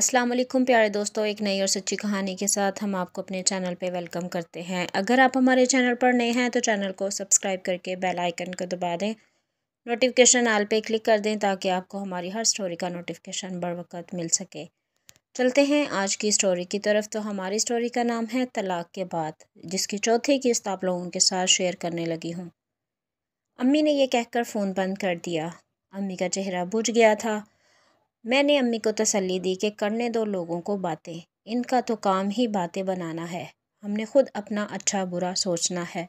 अस्सलाम वालेकुम प्यारे दोस्तों एक नई और सच्ची कहानी के साथ हम आपको अपने चैनल पे वेलकम करते हैं अगर आप हमारे चैनल पर नए हैं तो चैनल को सब्सक्राइब करके बेल आइकन को दबा दें नोटिफिकेशन आल पे क्लिक कर दें ताकि आपको हमारी हर स्टोरी का नोटिफिकेशन बर वक्त मिल सके चलते हैं आज की स्टोरी की तरफ तो हमारी स्टोरी का नाम है तलाक के बाद जिसकी चौथी किस्त आप लोगों के साथ शेयर करने लगी हूँ अम्मी ने यह कहकर फ़ोन बंद कर दिया अम्मी का चेहरा बुझ गया था मैंने अम्मी को तसल्ली दी कि करने दो लोगों को बातें इनका तो काम ही बातें बनाना है हमने खुद अपना अच्छा बुरा सोचना है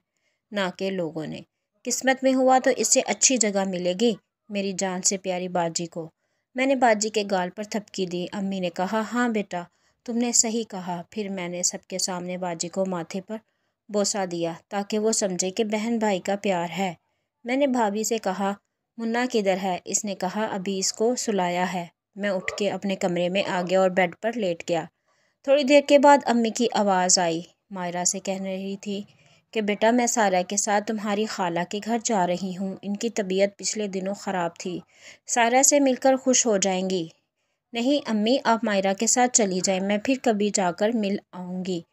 ना कि लोगों ने किस्मत में हुआ तो इससे अच्छी जगह मिलेगी मेरी जान से प्यारी बाजी को मैंने बाजी के गाल पर थपकी दी अम्मी ने कहा हाँ बेटा तुमने सही कहा फिर मैंने सबके सामने बाजी को माथे पर बोसा दिया ताकि वो समझे कि बहन भाई का प्यार है मैंने भाभी से कहा मुन्ना किधर है इसने कहा अभी इसको सुलाया है मैं उठ के अपने कमरे में आ गया और बेड पर लेट गया थोड़ी देर के बाद अम्मी की आवाज़ आई मायरा से कह रही थी कि बेटा मैं सारा के साथ तुम्हारी खाला के घर जा रही हूँ इनकी तबीयत पिछले दिनों ख़राब थी सारा से मिलकर खुश हो जाएंगी नहीं अम्मी आप मायरा के साथ चली जाएं मैं फिर कभी जाकर मिल आऊँगी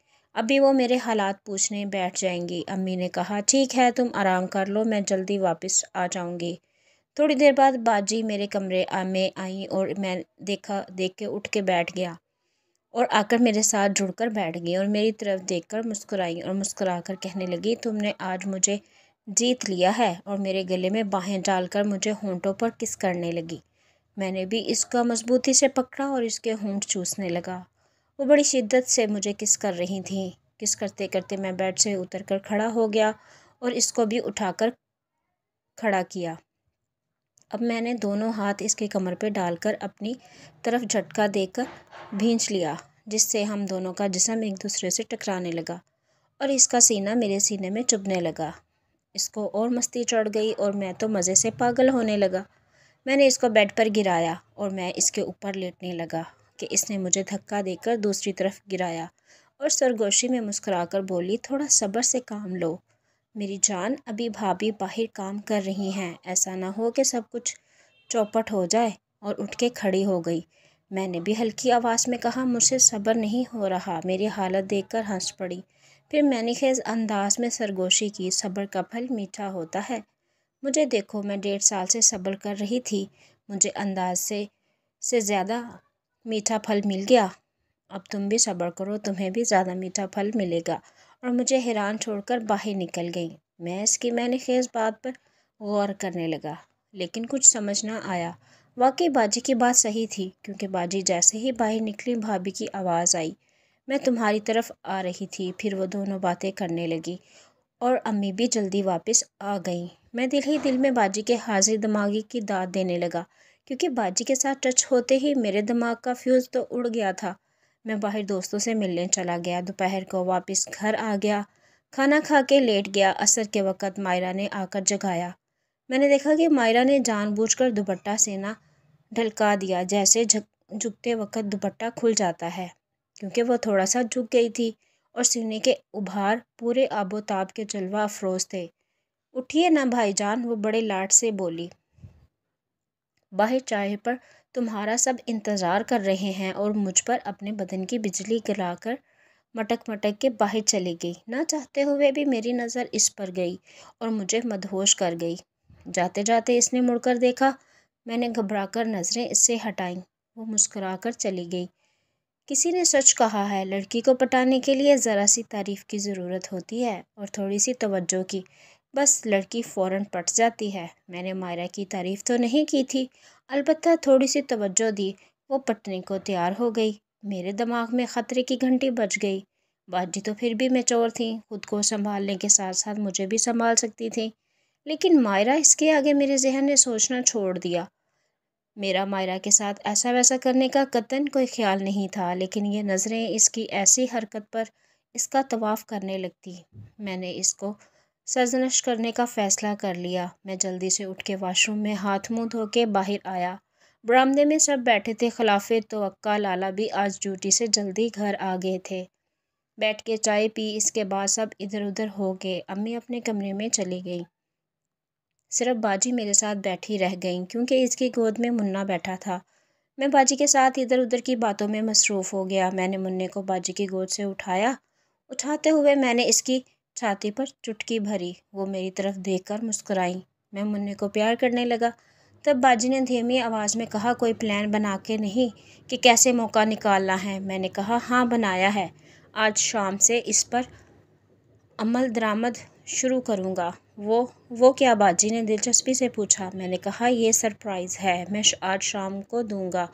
अभी वो मेरे हालात पूछने बैठ जाएंगी अम्मी ने कहा ठीक है तुम आराम कर लो मैं जल्दी वापस आ जाऊँगी थोड़ी देर बाद बाजी मेरे कमरे में आई और मैं देखा देख के उठ के बैठ गया और आकर मेरे साथ जुड़कर बैठ गई और मेरी तरफ देखकर मुस्कुराई और मुस्कुराकर कर कहने लगी तुमने आज मुझे जीत लिया है और मेरे गले में बाहें डालकर मुझे होंठों पर किस करने लगी मैंने भी इसका मजबूती से पकड़ा और इसके होंठ चूसने लगा वो बड़ी शिद्दत से मुझे किस कर रही थी किस करते करते मैं बेड से उतर कर खड़ा हो गया और इसको भी उठाकर खड़ा किया अब मैंने दोनों हाथ इसके कमर पे डालकर अपनी तरफ झटका देकर भींच लिया जिससे हम दोनों का जिसम एक दूसरे से टकराने लगा और इसका सीना मेरे सीने में चुभने लगा इसको और मस्ती चढ़ गई और मैं तो मज़े से पागल होने लगा मैंने इसको बेड पर गिराया और मैं इसके ऊपर लेटने लगा कि इसने मुझे धक्का देकर दूसरी तरफ गिराया और सरगोशी में मुस्कुराकर बोली थोड़ा सब्र से काम लो मेरी जान अभी भाभी बाहर काम कर रही हैं ऐसा ना हो कि सब कुछ चौपट हो जाए और उठ के खड़ी हो गई मैंने भी हल्की आवाज़ में कहा मुझसे सब्र नहीं हो रहा मेरी हालत देखकर हंस पड़ी फिर मैंने खेज अंदाज में सरगोशी की सब्र का फल मीठा होता है मुझे देखो मैं डेढ़ साल से सब्र कर रही थी मुझे अंदाज से से ज़्यादा मीठा फल मिल गया अब तुम भी सब्र करो तुम्हें भी ज़्यादा मीठा फल मिलेगा और मुझे हैरान छोड़कर बाहर निकल गई मैं इसकी मैंने खेज बात पर गौर करने लगा लेकिन कुछ समझ ना आया वाकई बाजी की बात सही थी क्योंकि बाजी जैसे ही बाहर निकली भाभी की आवाज़ आई मैं तुम्हारी तरफ आ रही थी फिर वो दोनों बातें करने लगी और अम्मी भी जल्दी वापस आ गईं मैं दिल ही दिल में बाजी के हाजिर दिमागी की दाद देने लगा क्योंकि बाजी के साथ टच होते ही मेरे दिमाग का फ्यूज़ तो उड़ गया था मैं बाहर दोस्तों से मिलने चला गया दोपहर को वापस घर आ गया खाना खा के लेट गया असर के वक़्त मायरा ने आकर जगाया मैंने देखा कि मायरा ने जानबूझकर दुपट्टा सेना ढलका दिया जैसे झुकते वक़्त दुपट्टा खुल जाता है क्योंकि वह थोड़ा सा झुक गई थी और सीने के उभार पूरे आबोताब के जलवा अफरोज थे उठिए ना भाईजान वो बड़े लाट से बोली बाहर चाहे पर तुम्हारा सब इंतज़ार कर रहे हैं और मुझ पर अपने बदन की बिजली गिराकर मटक मटक के बाहर चली गई ना चाहते हुए भी मेरी नज़र इस पर गई और मुझे मदहोश कर गई जाते जाते इसने मुड़कर देखा मैंने घबराकर नज़रें इससे हटाई वो मुस्कुराकर चली गई किसी ने सच कहा है लड़की को पटाने के लिए ज़रा सी तारीफ़ की ज़रूरत होती है और थोड़ी सी तवज्जो की बस लड़की फ़ौर पट जाती है मैंने मायरा की तारीफ़ तो नहीं की थी अलबत् थोड़ी सी तवज्जो दी वो पटने को तैयार हो गई मेरे दिमाग में ख़तरे की घंटी बज गई बाजी तो फिर भी मेचोर थी खुद को संभालने के साथ साथ मुझे भी संभाल सकती थी लेकिन मायरा इसके आगे मेरे जहन ने सोचना छोड़ दिया मेरा मायरा के साथ ऐसा वैसा करने का कतन कोई ख्याल नहीं था लेकिन ये नज़रें इसकी ऐसी हरकत पर इसका तवाफ़ करने लगती मैंने इसको सरजनश करने का फ़ैसला कर लिया मैं जल्दी से उठ के वाशरूम में हाथ मुंह धो के बाहर आया बरामदे में सब बैठे थे खिलाफे तो अक्का लाला भी आज ड्यूटी से जल्दी घर आ गए थे बैठ के चाय पी इसके बाद सब इधर उधर हो गए अम्मी अपने कमरे में चली गई सिर्फ बाजी मेरे साथ बैठी रह गई क्योंकि इसकी गोद में मुन्ना बैठा था मैं बाजी के साथ इधर उधर की बातों में मसरूफ़ हो गया मैंने मुन्ने को बाजी की गोद से उठाया उठाते हुए मैंने इसकी छाती पर चुटकी भरी वो मेरी तरफ देखकर मुस्कुराई मैं मुन्ने को प्यार करने लगा तब बाजी ने धीमी आवाज़ में कहा कोई प्लान बना के नहीं कि कैसे मौका निकालना है मैंने कहा हाँ बनाया है आज शाम से इस पर अमल दरामद शुरू करूँगा वो वो क्या बाजी ने दिलचस्पी से पूछा मैंने कहा यह सरप्राइज़ है मैं आज शाम को दूंगा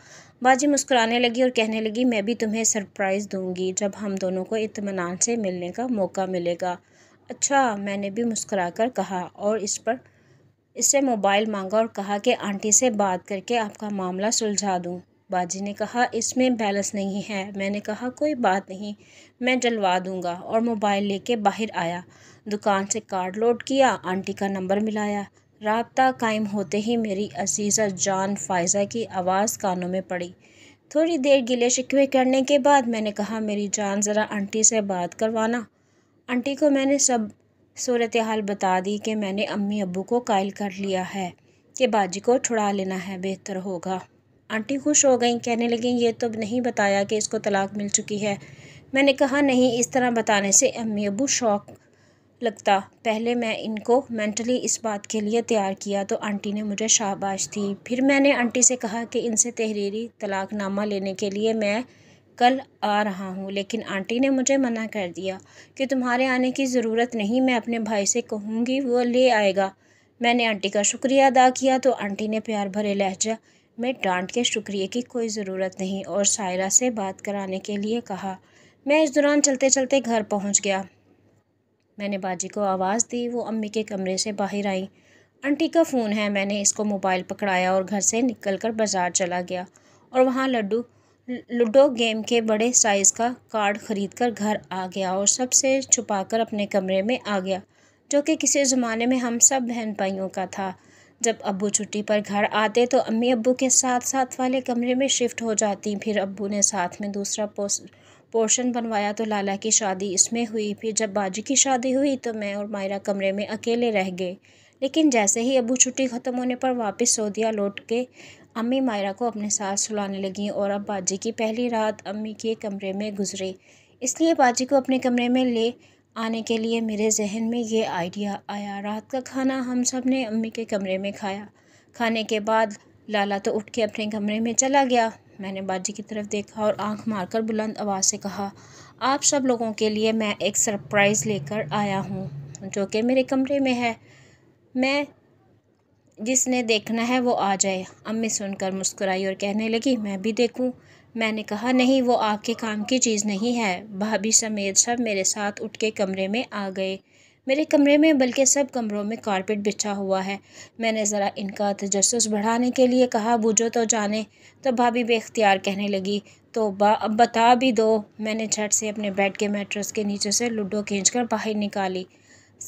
बाजी मुस्कुराने लगी और कहने लगी मैं भी तुम्हें सरप्राइज़ दूंगी जब हम दोनों को इतमान से मिलने का मौका मिलेगा अच्छा मैंने भी मुस्कुराकर कहा और इस पर इससे मोबाइल मांगा और कहा कि आंटी से बात करके आपका मामला सुलझा दूँ बाजी ने कहा इसमें बैलेंस नहीं है मैंने कहा कोई बात नहीं मैं डलवा दूँगा और मोबाइल लेके बाहर आया दुकान से कार्ड लोड किया आंटी का नंबर मिलाया रबता कायम होते ही मेरी अजीज़ा जान फायज़ा की आवाज़ कानों में पड़ी थोड़ी देर गिले शिकवे करने के बाद मैंने कहा मेरी जान ज़रा आंटी से बात करवाना आंटी को मैंने सब सूरत हाल बता दी कि मैंने अम्मी अबू को कायल कर लिया है कि बाजी को छुड़ा लेना है बेहतर होगा आंटी खुश हो गई कहने लगी ये तो नहीं बताया कि इसको तलाक मिल चुकी है मैंने कहा नहीं इस तरह बताने से अम्मी अबू शौक लगता पहले मैं इनको मेंटली इस बात के लिए तैयार किया तो आंटी ने मुझे शाबाश दी फिर मैंने आंटी से कहा कि इनसे तहरीरी तलाकनामा लेने के लिए मैं कल आ रहा हूँ लेकिन आंटी ने मुझे मना कर दिया कि तुम्हारे आने की ज़रूरत नहीं मैं अपने भाई से कहूँगी वो ले आएगा मैंने आंटी का शुक्रिया अदा किया तो आंटी ने प्यार भरे लहजा मैं डांट के शुक्रिया की कोई ज़रूरत नहीं और शायरा से बात कराने के लिए कहा मैं इस दौरान चलते चलते घर पहुंच गया मैंने बाजी को आवाज़ दी वो अम्मी के कमरे से बाहर आई आंटी का फ़ोन है मैंने इसको मोबाइल पकड़ाया और घर से निकल कर बाज़ार चला गया और वहाँ लड्डू लूडो गेम के बड़े साइज़ का कार्ड ख़रीद कर घर आ गया और सबसे छुपा कर अपने कमरे में आ गया जो कि किसी ज़माने में हम सब बहन भाइयों का था जब अब्बू छुट्टी पर घर आते तो अम्मी अब्बू के साथ साथ वाले कमरे में शिफ्ट हो जाती फिर अब्बू ने साथ में दूसरा पोर्शन बनवाया तो लाला की शादी इसमें हुई फिर जब बाजी की शादी हुई तो मैं और मायरा कमरे में अकेले रह गए लेकिन जैसे ही अबू छुट्टी ख़त्म होने पर वापस सऊदिया लौट के अम्मी मायरा को अपने साथ सुलाने लगीं और अब बाजी की पहली रात अम्मी के कमरे में गुजरी इसलिए बाजी को अपने कमरे में ले आने के लिए मेरे जहन में ये आइडिया आया रात का खाना हम सब ने अम्मी के कमरे में खाया खाने के बाद लाला तो उठ के अपने कमरे में चला गया मैंने बाजी की तरफ देखा और आंख मारकर बुलंद आवाज़ से कहा आप सब लोगों के लिए मैं एक सरप्राइज़ लेकर आया हूँ जो कि मेरे कमरे में है मैं जिसने देखना है वो आ जाए अम्मी सुनकर मुस्कुराई और कहने लगी मैं भी देखूँ मैंने कहा नहीं वो आपके काम की चीज़ नहीं है भाभी समेत सब मेरे साथ उठ के कमरे में आ गए मेरे कमरे में बल्कि सब कमरों में कारपेट बिछा हुआ है मैंने ज़रा इनका तजस बढ़ाने के लिए कहा बुझो तो जाने तो भाभी बेख्तियार कहने लगी तो बा अब बता भी दो मैंने झट से अपने बेड के मेट्रस के नीचे से लूडो कर बाहर निकाली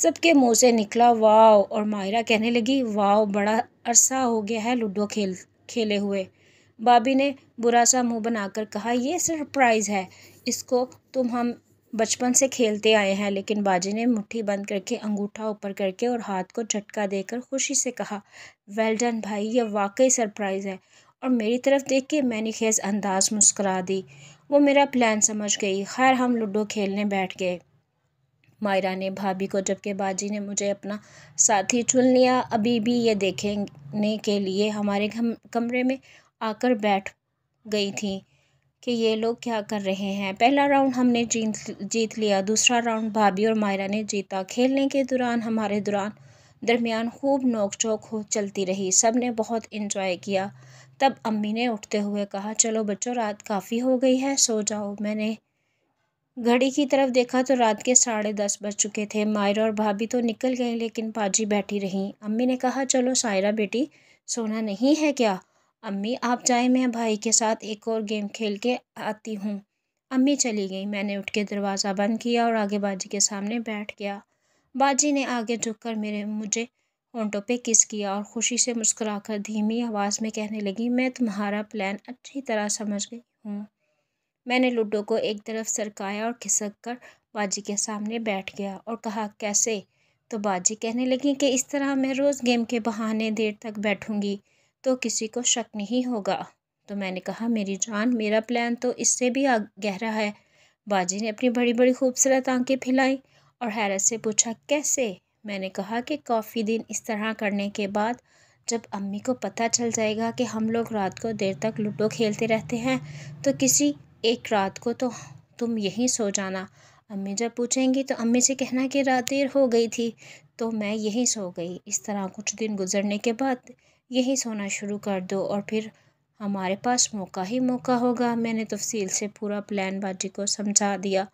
सबके मुंह से निकला वाओ और मायरा कहने लगी वाओ बड़ा अरसा हो गया है लूडो खेल खेले हुए बाबी ने बुरा सा मुंह बनाकर कहा यह सरप्राइज़ है इसको तुम हम बचपन से खेलते आए हैं लेकिन बाजी ने मुट्ठी बंद करके अंगूठा ऊपर करके और हाथ को झटका देकर खुशी से कहा वेल डन भाई यह वाकई सरप्राइज़ है और मेरी तरफ़ देख के मैंने खेज अंदाज मुस्करा दी वो मेरा प्लान समझ गई खैर हम लूडो खेलने बैठ गए मायरा ने भाभी को जबकि बाजी ने मुझे अपना साथी चुन लिया अभी भी ये देखने के लिए हमारे कमरे में आकर बैठ गई थी कि ये लोग क्या कर रहे हैं पहला राउंड हमने जीत जीत लिया दूसरा राउंड भाभी और मायरा ने जीता खेलने के दौरान हमारे दौरान दरमियान खूब नोक चोक हो चलती रही सब ने बहुत इन्जॉय किया तब अम्मी ने उठते हुए कहा चलो बच्चों रात काफ़ी हो गई है सो जाओ मैंने घड़ी की तरफ देखा तो रात के साढ़े दस बज चुके थे मायरा और भाभी तो निकल गए लेकिन पाजी बैठी रहीं अम्मी ने कहा चलो सायरा बेटी सोना नहीं है क्या अम्मी आप जाए मैं भाई के साथ एक और गेम खेल के आती हूँ अम्मी चली गई मैंने उठ के दरवाज़ा बंद किया और आगे बाजी के सामने बैठ गया बाजी ने आगे झुककर मेरे मुझे होंटों पे किस किया और ख़ुशी से मुस्कुराकर धीमी आवाज़ में कहने लगी मैं तुम्हारा प्लान अच्छी तरह समझ गई हूँ मैंने लूडो को एक तरफ सरकाया और खिसक कर बाजी के सामने बैठ गया और कहा कैसे तो बाजी कहने लगी कि इस तरह मैं रोज़ गेम के बहाने देर तक बैठूँगी तो किसी को शक नहीं होगा तो मैंने कहा मेरी जान मेरा प्लान तो इससे भी गहरा है बाजी ने अपनी बड़ी बड़ी खूबसूरत आंखें फैलाई और हैरत से पूछा कैसे मैंने कहा कि काफ़ी दिन इस तरह करने के बाद जब अम्मी को पता चल जाएगा कि हम लोग रात को देर तक लूडो खेलते रहते हैं तो किसी एक रात को तो तुम यहीं सो जाना अम्मी जब पूछेंगी तो अम्मी से कहना कि रात देर हो गई थी तो मैं यहीं सो गई इस तरह कुछ दिन गुजरने के बाद यही सोना शुरू कर दो और फिर हमारे पास मौका ही मौका होगा मैंने तफसील से पूरा प्लान बाजी को समझा दिया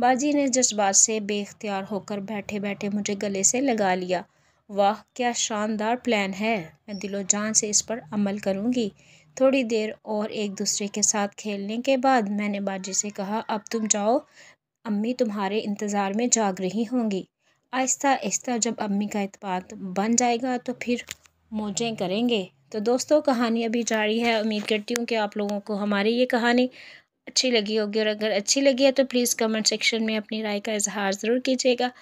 बाजी ने जज्बात से बेख्तियार होकर बैठे बैठे मुझे गले से लगा लिया वाह क्या शानदार प्लान है मैं दिलो जान से इस पर अमल करूँगी थोड़ी देर और एक दूसरे के साथ खेलने के बाद मैंने बाजी से कहा अब तुम जाओ अम्मी तुम्हारे इंतज़ार में जाग रही होंगी आहिस्ता आहिस्ता जब अम्मी का इतपात बन जाएगा तो फिर मौजें करेंगे तो दोस्तों कहानी अभी जारी है उम्मीद करती हूँ कि आप लोगों को हमारी ये कहानी अच्छी लगी होगी और अगर अच्छी लगी है तो प्लीज़ कमेंट सेक्शन में अपनी राय का इजहार ज़रूर कीजिएगा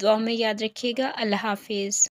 दुआ में याद रखिएगा अल्लाह हाफिज़